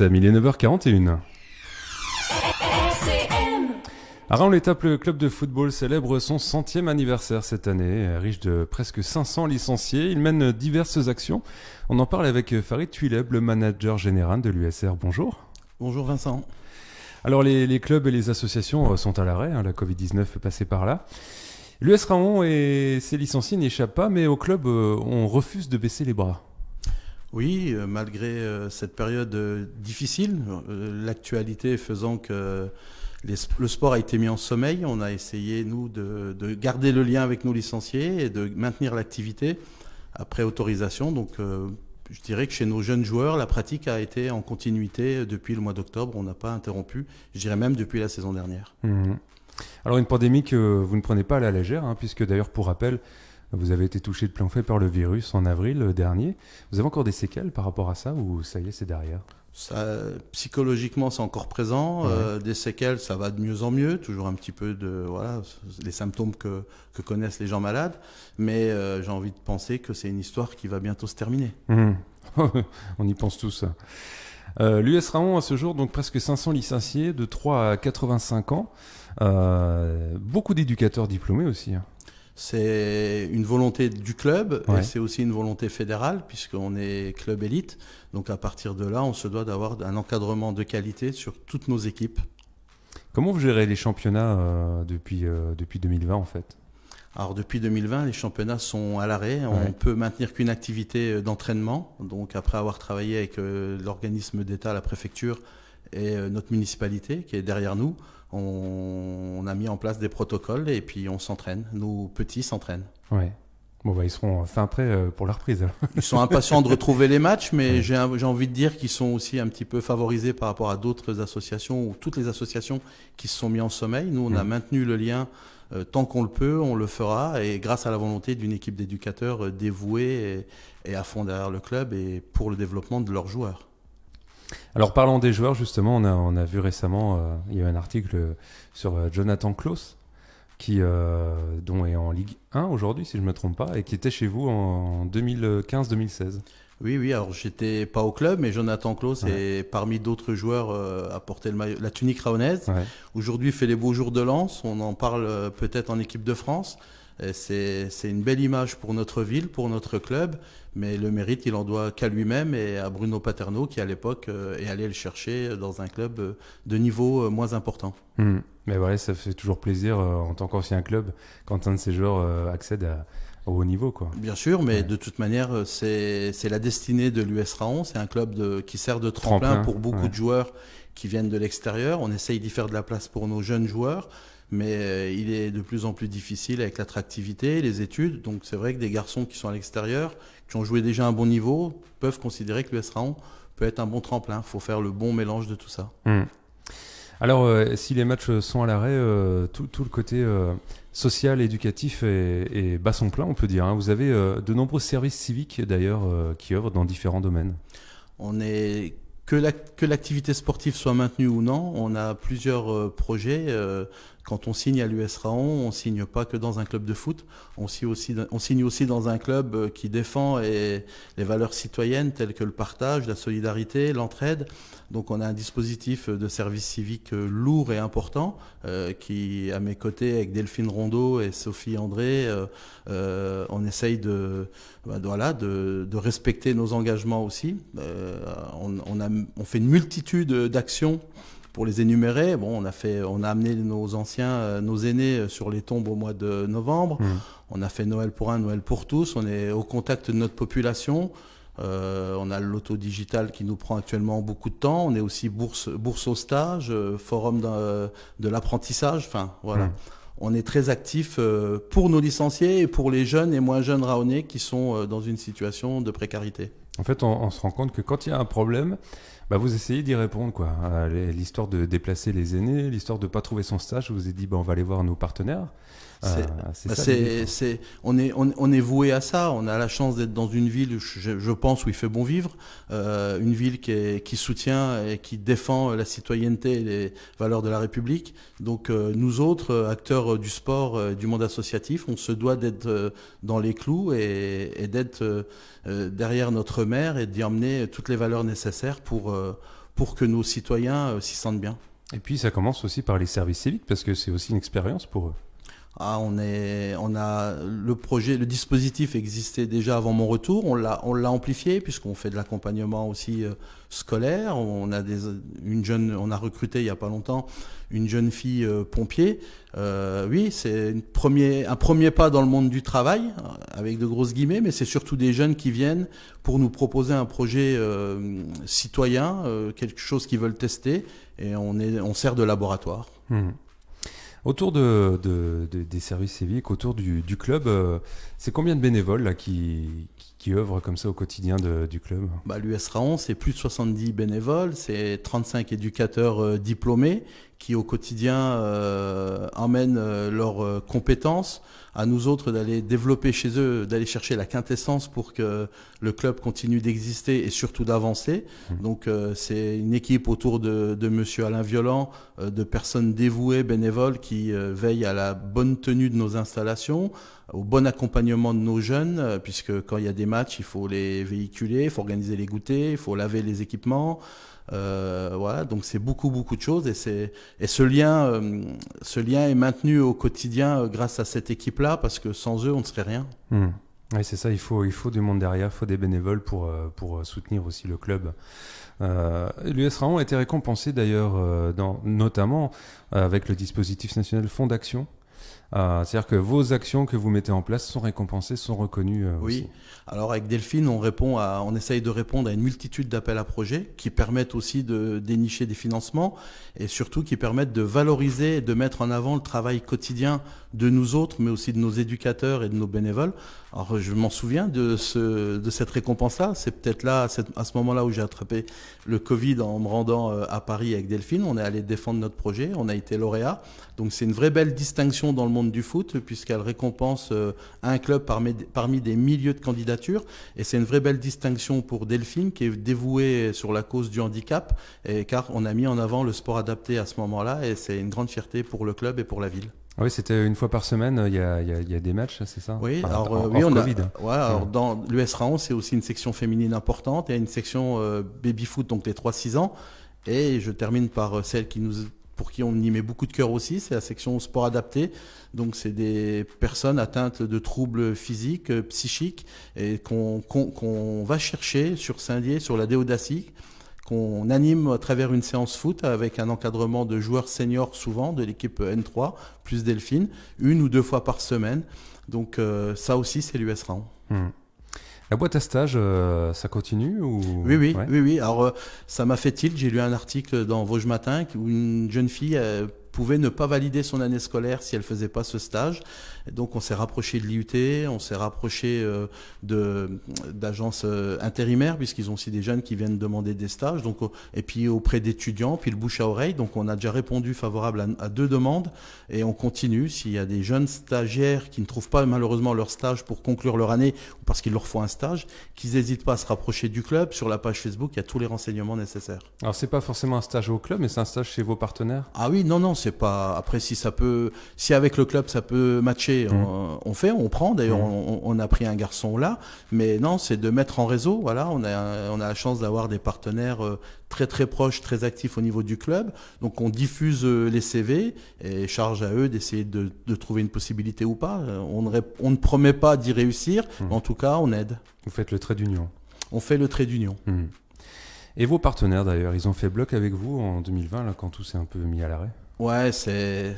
Amis, il est 9h41. A l'étape, le club de football célèbre son centième anniversaire cette année. Riche de presque 500 licenciés, il mène diverses actions. On en parle avec Farid Tuileb, le manager général de l'USR. Bonjour. Bonjour Vincent. Alors les, clubs et les associations sont à l'arrêt, hein. la Covid-19 est passée par là. L'US Raon et ses licenciés n'échappent pas, mais au club, euh, on refuse de baisser les bras. Oui, euh, malgré euh, cette période euh, difficile, l'actualité faisant que le sport a été mis en sommeil, on a essayé, nous, de, garder le lien avec nos licenciés et de maintenir l'activité après autorisation. Donc, je dirais que chez nos jeunes joueurs, la pratique a été en continuité depuis le mois d'octobre. On n'a pas interrompu, je dirais même depuis la saison dernière. Mmh. Alors une pandémie que vous ne prenez pas à la légère, hein, puisque d'ailleurs pour rappel, vous avez été touché de plein fait par le virus en avril euh, dernier. Vous avez encore des séquelles par rapport à ça ou ça y est, c'est derrière ça, psychologiquement, c'est encore présent. Euh, des séquelles, ça va de mieux en mieux. Toujours un petit peu de voilà les symptômes que, connaissent les gens malades. Mais euh, j'ai envie de penser que c'est une histoire qui va bientôt se terminer. Mmh. On y pense tous. L'US Raon à ce jour donc presque 500 licenciés de 3 à 85 ans. beaucoup d'éducateurs diplômés aussi. Hein. C'est une volonté du club et c'est aussi une volonté fédérale puisqu'on est club élite. Donc à partir de là, on se doit d'avoir un encadrement de qualité sur toutes nos équipes. Comment vous gérez les championnats euh, depuis, 2020 euh, en fait alors depuis 2020, les championnats sont à l'arrêt. On ne peut maintenir qu'une activité euh, d'entraînement. Donc après avoir travaillé avec l'organisme d'État, la préfecture et notre municipalité qui est derrière nous, on, a mis en place des protocoles et puis on s'entraîne. Nos petits s'entraînent. Ouais. Bon, bah, ils seront fin prêts euh, pour la reprise. Ils sont impatients de retrouver les matchs, mais j'ai envie de dire qu'ils sont aussi un petit peu favorisés par rapport à d'autres associations ou toutes les associations qui se sont mis en sommeil. Nous, on a mm. maintenu le lien euh, tant qu'on le peut, on le fera, et grâce à la volonté d'une équipe d'éducateurs euh, dévoués et à fond derrière le club et pour le développement de leurs joueurs. Alors parlons des joueurs, justement, on a, a vu récemment, euh, il y a eu un article sur euh, Jonathan Klaus, qui, euh, dont est en Ligue 1 aujourd'hui, si je ne me trompe pas, et qui était chez vous en 2015-2016. Oui, oui, alors j'étais pas au club, mais Jonathan Klaus est parmi d'autres joueurs à porter la tunique raonnaise Aujourd'hui, il fait les beaux jours de Lens, on en parle peut-être en équipe de France. C'est une belle image pour notre ville, pour notre club, mais le mérite, il en doit qu'à lui-même et à Bruno Paterno, qui à l'époque euh, est allé le chercher dans un club euh, de niveau euh, moins important. Hmm. Mais voilà, ça fait toujours plaisir en tant qu'ancien club quand un de ces joueurs accède au haut niveau. Quoi. Bien sûr, mais de toute manière, c'est la destinée de l'US Raon. C'est un club qui sert de tremplin, pour beaucoup de joueurs qui viennent de l'extérieur. On essaye d'y faire de la place pour nos jeunes joueurs mais euh, il est de plus en plus difficile avec l'attractivité, les études. Donc c'est vrai que des garçons qui sont à l'extérieur, qui ont joué déjà un bon niveau, peuvent considérer que le S-Raon peut être un bon tremplin. Il faut faire le bon mélange de tout ça. Hmm. Alors, euh, si les matchs sont à l'arrêt, euh, tout, le côté social, éducatif et, bas son plein, on peut dire. Hein. Vous avez de nombreux services civiques, d'ailleurs, qui œuvrent dans différents domaines. On est que l'activité sportive soit maintenue ou non, on a plusieurs projets quand on signe à l'US Raon, on signe pas que dans un club de foot, on signe aussi, dans un club euh, qui défend les valeurs citoyennes telles que le partage, la solidarité, l'entraide. Donc on a un dispositif de service civique euh, lourd et important euh, qui, à mes côtés, avec Delphine Rondeau et Sophie André, on essaye de, bah, voilà, de, respecter nos engagements aussi. On, on fait une multitude d'actions pour les énumérer, bon, on a fait, on a amené nos anciens, euh, nos aînés euh, sur les tombes au mois de novembre. Mmh. On a fait Noël pour un, Noël pour tous. On est au contact de notre population. Euh, on a l'auto digital qui nous prend actuellement beaucoup de temps. On est aussi bourse, bourse au stage, forum de l'apprentissage. Enfin, voilà. Mmh. On est très actif pour nos licenciés et pour les jeunes et moins jeunes raonais qui sont dans une situation de précarité. En fait, on, se rend compte que quand il y a un problème, bah, vous essayez d'y répondre. quoi. Euh, l'histoire de déplacer les aînés, l'histoire de ne pas trouver son stage, je vous ai dit, bah, on va aller voir nos partenaires. Ah, bah, on, est, on, voué à ça. On a la chance d'être dans une ville, je, pense, où il fait bon vivre. Euh, une ville qui, soutient et qui défend la citoyenneté et les valeurs de la République. Donc, euh, nous autres, euh, acteurs du sport, du monde associatif, on se doit d'être dans les clous et, d'être derrière notre maire et d'y emmener toutes les valeurs nécessaires pour, pour que nos citoyens s'y sentent bien. Et puis, ça commence aussi par les services civiques parce que c'est aussi une expérience pour eux. Ah, on, a le projet, le dispositif existait déjà avant mon retour. On l'a, amplifié puisqu'on fait de l'accompagnement aussi euh, scolaire. On a une jeune, on a recruté il y a pas longtemps une jeune fille euh, pompier. Euh, oui, c'est un premier pas dans le monde du travail avec de grosses guillemets, mais c'est surtout des jeunes qui viennent pour nous proposer un projet citoyen, quelque chose qu'ils veulent tester, et on sert de laboratoire. Mmh. Autour de, de, des services civiques, autour du, club, euh, c'est combien de bénévoles là, qui, qui, œuvrent comme ça au quotidien du club bah, l'US Raon, c'est plus de 70 bénévoles, c'est 35 éducateurs euh, diplômés qui au quotidien euh, emmènent euh, leurs euh, compétences, à nous autres d'aller développer chez eux, d'aller chercher la quintessence pour que le club continue d'exister et surtout d'avancer. Mmh. Donc euh, c'est une équipe autour de, de Monsieur Alain Violent, de personnes dévouées, bénévoles, qui veillent à la bonne tenue de nos installations, au bon accompagnement de nos jeunes, puisque quand il y a des matchs, il faut les véhiculer, il faut organiser les goûters, il faut laver les équipements. Euh, voilà, donc c'est beaucoup beaucoup de choses et c'est et ce lien, euh, ce lien est maintenu au quotidien euh, grâce à cette équipe là parce que sans eux on ne serait rien. Hmm. Oui, c'est ça, il faut, il faut du monde derrière, il faut des bénévoles pour, pour soutenir aussi le club. Euh, L'US a été récompensé d'ailleurs, notamment avec le dispositif national Fonds d'action, euh, c'est-à-dire que vos actions que vous mettez en place sont récompensées, sont reconnues. Euh, oui. Alors avec Delphine, on répond à, on essaye de répondre à une multitude d'appels à projets qui permettent aussi de dénicher des financements et surtout qui permettent de valoriser et de mettre en avant le travail quotidien de nous autres, mais aussi de nos éducateurs et de nos bénévoles. Alors je m'en souviens de ce, de cette récompense-là. C'est peut-être là, à ce moment-là où j'ai attrapé le Covid en me rendant euh, à Paris avec Delphine. On est allé défendre notre projet, on a été lauréat. Donc c'est une vraie belle distinction dans le monde du foot, puisqu'elle récompense euh, un club parmi, parmi des milieux de candidatures. Et c'est une vraie belle distinction pour Delphine, qui est dévouée sur la cause du handicap, et, car on a mis en avant le sport adapté à ce moment-là, et c'est une grande fierté pour le club et pour la ville. Ah oui, c'était une fois par semaine, il y a, il y a, des matchs, c'est ça Oui, alors, euh, oui, on alors dans l'US 11, c'est aussi une section féminine importante, et une section euh, baby-foot, donc les 3-6 ans. Et je termine par celle qui nous pour qui on y met beaucoup de cœur aussi, c'est la section sport adapté. Donc c'est des personnes atteintes de troubles physiques, euh, psychiques, et qu'on va chercher sur Saint-Dié, sur la Déodacie, qu'on anime à travers une séance foot avec un encadrement de joueurs seniors souvent de l'équipe N3, plus Delphine, une ou deux fois par semaine. Donc euh, ça aussi c'est l'US la boîte à stage, euh, ça continue ou... Oui, oui, oui, oui. Alors, euh, ça m'a fait tilt. J'ai lu un article dans Vosges Matin où une jeune fille euh, pouvait ne pas valider son année scolaire si elle faisait pas ce stage. donc on s'est rapproché de l'IUT, on s'est rapproché euh, de d'agences euh, intérimaires puisqu'ils ont aussi des jeunes qui viennent demander des stages. Donc et puis auprès d'étudiants, puis le bouche à oreille. Donc on a déjà répondu favorable à, deux demandes et on continue. S'il y a des jeunes stagiaires qui ne trouvent pas malheureusement leur stage pour conclure leur année ou parce qu'il leur faut un stage, qu'ils n'hésitent pas à se rapprocher du club. Sur la page Facebook, il y a tous les renseignements nécessaires. Alors c'est pas forcément un stage au club, mais c'est un stage chez vos partenaires. Ah oui, non, non c'est pas. Après, si ça peut, si avec le club ça peut matcher, mmh. on, fait, on prend. D'ailleurs, mmh. on, a pris un garçon là, mais non, c'est de mettre en réseau. Voilà, on a, on a la chance d'avoir des partenaires euh, très très proches, très actifs au niveau du club. Donc, on diffuse euh, les CV et charge à eux d'essayer de, trouver une possibilité ou pas. Euh, on ne, on ne promet pas d'y réussir, mmh. en tout cas, on aide. Vous faites le trait d'union. On fait le trait d'union. Et vos partenaires d'ailleurs, ils ont fait bloc avec vous en 2020 là, quand tout s'est un peu mis à l'arrêt Ouais, c'est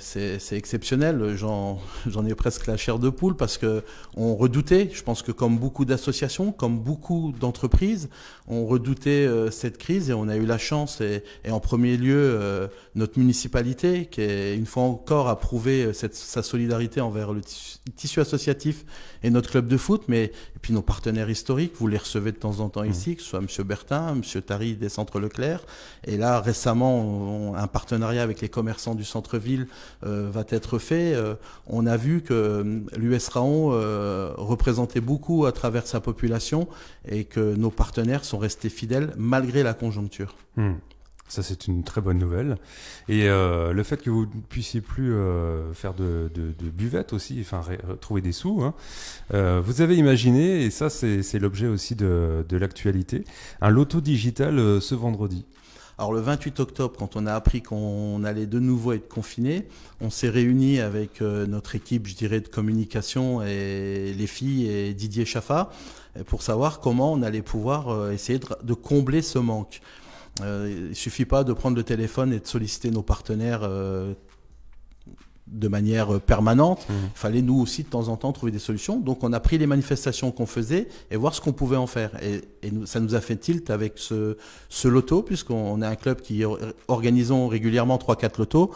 exceptionnel. J'en ai presque la chair de poule parce que on redoutait, je pense que comme beaucoup d'associations, comme beaucoup d'entreprises, on redoutait euh, cette crise et on a eu la chance et, en premier lieu euh, notre municipalité qui est une fois encore a prouvé euh, cette, sa solidarité envers le tissu associatif et notre club de foot, mais et puis nos partenaires historiques, vous les recevez de temps en temps ici, mmh. que ce soit Monsieur Bertin, Monsieur Tari des Centres Leclerc, et là récemment un partenariat avec les commerçants du centre-ville euh, va être fait. Euh, on a vu que euh, l'US Raon représentait beaucoup à travers sa population et que nos partenaires sont restés fidèles malgré la conjoncture. Hmm. Ça, c'est une très bonne nouvelle. Et le fait que vous ne puissiez plus faire de, buvettes aussi, enfin, trouver des sous, hein. vous avez imaginé, et ça, c'est l'objet aussi de l'actualité, un loto digital ce vendredi. Alors le 28 octobre, quand on a appris qu'on allait de nouveau être confiné, on s'est réuni avec euh, notre équipe, je dirais, de communication et les filles et Didier Chaffa euh, pour savoir comment on allait pouvoir euh, essayer de combler ce manque. Il il suffit pas de prendre le téléphone et de solliciter nos partenaires de manière euh, permanente. Mmh. Il fallait nous aussi de temps en temps trouver des solutions. Donc on a pris les manifestations qu'on faisait et voir ce qu'on pouvait en faire. Et, ça nous a fait tilt avec ce, loto, puisqu'on est un club qui organisons régulièrement 3-4 lotos.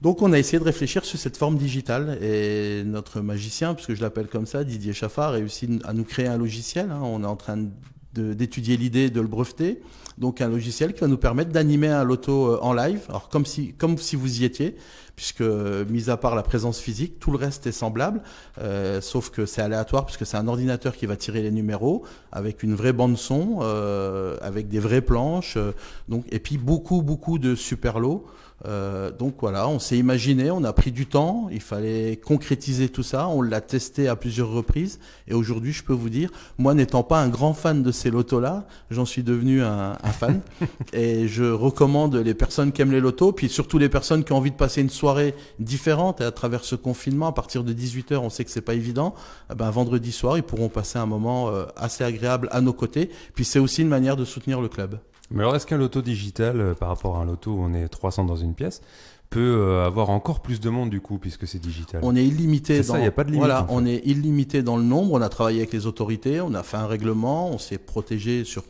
Donc on a essayé de réfléchir sur cette forme digitale et notre magicien, puisque je l'appelle comme ça, Didier Chaffard, a réussi à nous créer un logiciel. Hein. On est en train d'étudier l'idée, de le breveter. Donc un logiciel qui va nous permettre d'animer un loto euh, en live, alors comme si, comme si vous y étiez puisque, mis à part la présence physique, tout le reste est semblable, euh, sauf que c'est aléatoire, puisque c'est un ordinateur qui va tirer les numéros, avec une vraie bande-son, euh, avec des vraies planches, euh, donc, et puis beaucoup, beaucoup de super lots. donc voilà, on s'est imaginé, on a pris du temps, il fallait concrétiser tout ça, on l'a testé à plusieurs reprises, et aujourd'hui je peux vous dire, moi n'étant pas un grand fan de ces lotos-là, j'en suis devenu un, un fan, et je recommande les personnes qui aiment les lotos, puis surtout les personnes qui ont envie de passer une soirée différentes et à travers ce confinement, à partir de 18h, on sait que c'est pas évident, eh ben, vendredi soir, ils pourront passer un moment euh, assez agréable à nos côtés. Puis c'est aussi une manière de soutenir le club. Mais alors est-ce qu'un loto digital, euh, par rapport à un loto où on est 300 dans une pièce, peut euh, avoir encore plus de monde du coup puisque c'est digital. On est illimité. dans... y a pas de limite. Voilà, on est illimité dans le nombre. On a travaillé avec les autorités, on a fait un règlement, on s'est protégé sur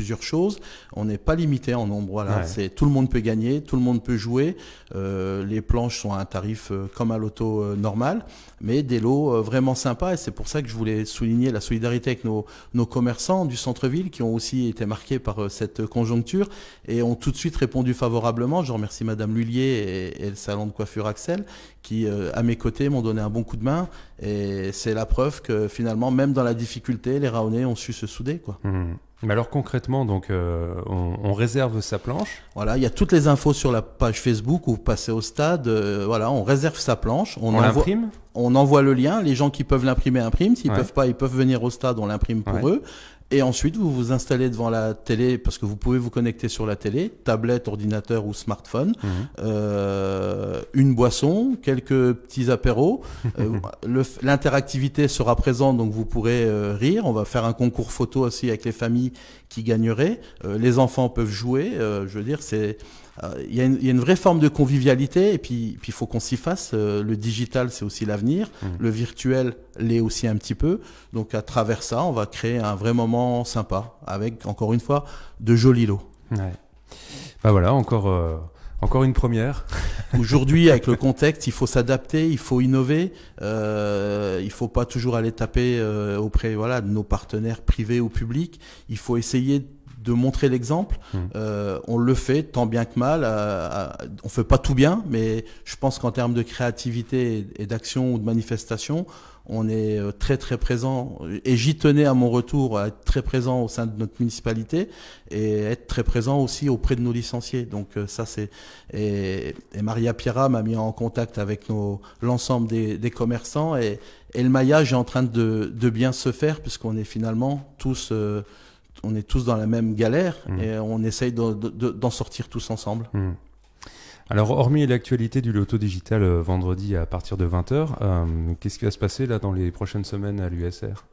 plusieurs choses. On n'est pas limité en nombre. Voilà, c'est tout le monde peut gagner, tout le monde peut jouer. Euh, les planches sont à un tarif euh, comme à l'auto euh, normal, mais des lots vraiment sympas. Et c'est pour ça que je voulais souligner la solidarité avec nos, nos commerçants du centre-ville qui ont aussi été marqués par cette conjoncture et ont tout de suite répondu favorablement. Je remercie Madame Lullier et, le salon de coiffure Axel qui, à mes côtés, m'ont donné un bon coup de main. Et c'est la preuve que finalement, même dans la difficulté, les Raonais ont su se souder, quoi. Mmh. Mais alors concrètement, donc, euh, on, réserve sa planche. Voilà, il y a toutes les infos sur la page Facebook où vous passez au stade. Euh, voilà, on réserve sa planche. On, on On envoie le lien. Les gens qui peuvent l'imprimer impriment. S'ils ne peuvent pas, ils peuvent venir au stade, on l'imprime pour eux. Et ensuite, vous vous installez devant la télé parce que vous pouvez vous connecter sur la télé, tablette, ordinateur ou smartphone, mhm. euh, une boisson, quelques petits apéros. Euh, l'interactivité sera présente, donc vous pourrez euh, rire. On va faire un concours photo aussi avec les familles qui gagneraient. les enfants peuvent jouer. je veux dire, c'est euh, il y, y, a une vraie forme de convivialité et puis il faut qu'on s'y fasse. Euh, le digital, c'est aussi l'avenir. Mmh. Le virtuel l'est aussi un petit peu. Donc à travers ça, on va créer un vrai moment sympa avec, encore une fois, de jolis lots. Ouais. Ben voilà, encore... Euh, encore une première. Aujourd'hui, avec le contexte, il faut s'adapter, il faut innover. Euh, il faut pas toujours aller taper auprès voilà de nos partenaires privés ou publics. Il faut essayer de montrer l'exemple. Hmm. Euh, on le fait tant bien que mal. on fait pas tout bien, mais je pense qu'en termes de créativité et, d'action ou de manifestation, on est euh, très très présent. Et j'y tenais à mon retour à être très présent au sein de notre municipalité et être très présent aussi auprès de nos licenciés. Donc euh, ça c'est et, et, Maria Piera m'a mis en contact avec nos l'ensemble des, des, commerçants et, et le maillage est en train de, de bien se faire puisqu'on est finalement tous on est tous dans la même galère mmh. et on essaye d'en sortir tous ensemble. Mmh. Alors, hormis l'actualité du loto digital euh, vendredi à partir de 20h, euh, qu'est-ce qui va se passer là dans les prochaines semaines à l'USR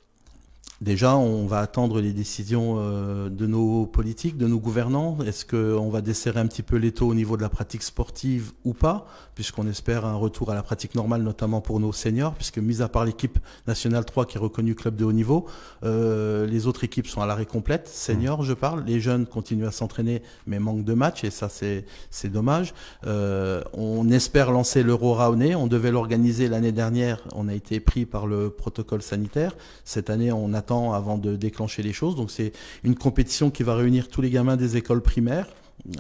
Déjà, on va attendre les décisions euh, de nos politiques, de nos gouvernants. Est-ce qu'on va desserrer un petit peu les taux au niveau de la pratique sportive ou pas, puisqu'on espère un retour à la pratique normale, notamment pour nos seniors, puisque mis à part l'équipe nationale 3 qui est reconnue club de haut niveau, euh, les autres équipes sont à l'arrêt complète. Seniors, je parle. Les jeunes continuent à s'entraîner, mais manquent de matchs, et ça, c'est dommage. Euh, on espère lancer l'Euro Raoné. On devait l'organiser l'année dernière. On a été pris par le protocole sanitaire. Cette année, on a avant de déclencher les choses. Donc c'est une compétition qui va réunir tous les gamins des écoles primaires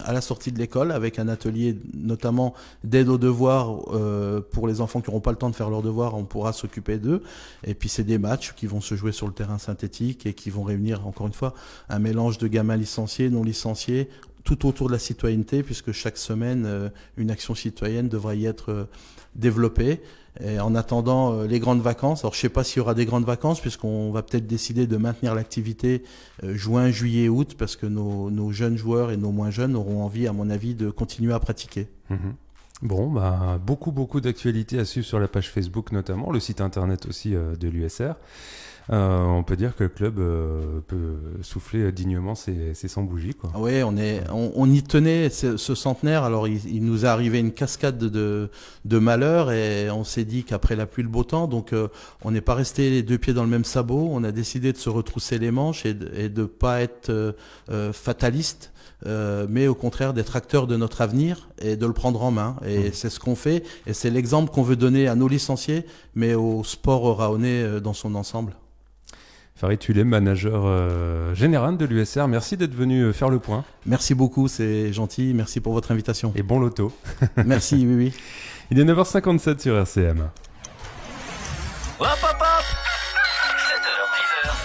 à la sortie de l'école avec un atelier notamment d'aide aux devoirs euh, pour les enfants qui n'auront pas le temps de faire leurs devoirs, on pourra s'occuper d'eux. Et puis c'est des matchs qui vont se jouer sur le terrain synthétique et qui vont réunir encore une fois un mélange de gamins licenciés, non licenciés, tout autour de la citoyenneté puisque chaque semaine euh, une action citoyenne devra y être euh, développée. Et en attendant euh, les grandes vacances, alors je sais pas s'il y aura des grandes vacances puisqu'on va peut-être décider de maintenir l'activité euh, juin, juillet, août parce que nos, jeunes joueurs et nos moins jeunes auront envie, à mon avis, de continuer à pratiquer. Mhm. Bon, bah, beaucoup, beaucoup d'actualités à suivre sur la page Facebook notamment, le site internet aussi euh, de l'USR. Euh, on peut dire que le club euh, peut souffler dignement ses, ses 100 bougies. Quoi. Oui, on, est, on, y tenait ce, centenaire. Alors, il, nous est arrivé une cascade de, de malheurs et on s'est dit qu'après la pluie, le beau temps. Donc, euh, on n'est pas resté les deux pieds dans le même sabot. On a décidé de se retrousser les manches et, de ne pas être fataliste. mais au contraire d'être acteur de notre avenir et de le prendre en main. Et mmh. c'est ce qu'on fait, et c'est l'exemple qu'on veut donner à nos licenciés, mais au sport raonnais dans son ensemble. Farid, tu es manager euh, général de l'USR. Merci d'être venu euh, faire le point. Merci beaucoup, c'est gentil. Merci pour votre invitation. Et bon loto. Merci, oui, oui. Il est 9h57 sur RCM.